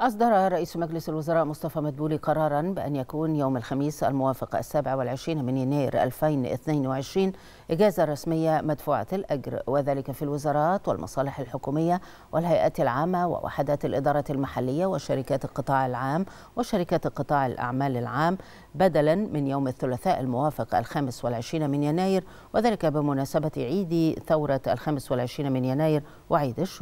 أصدر رئيس مجلس الوزراء مصطفى مدبولي قرارا بأن يكون يوم الخميس الموافق السابع والعشرين من يناير 2022 إجازة رسمية مدفوعة الأجر وذلك في الوزارات والمصالح الحكومية والهيئات العامة ووحدات الإدارة المحلية وشركات القطاع العام وشركات قطاع الأعمال العام بدلا من يوم الثلاثاء الموافق الخامس والعشرين من يناير وذلك بمناسبة عيد ثورة الخامس والعشرين من يناير وعيد الشرطة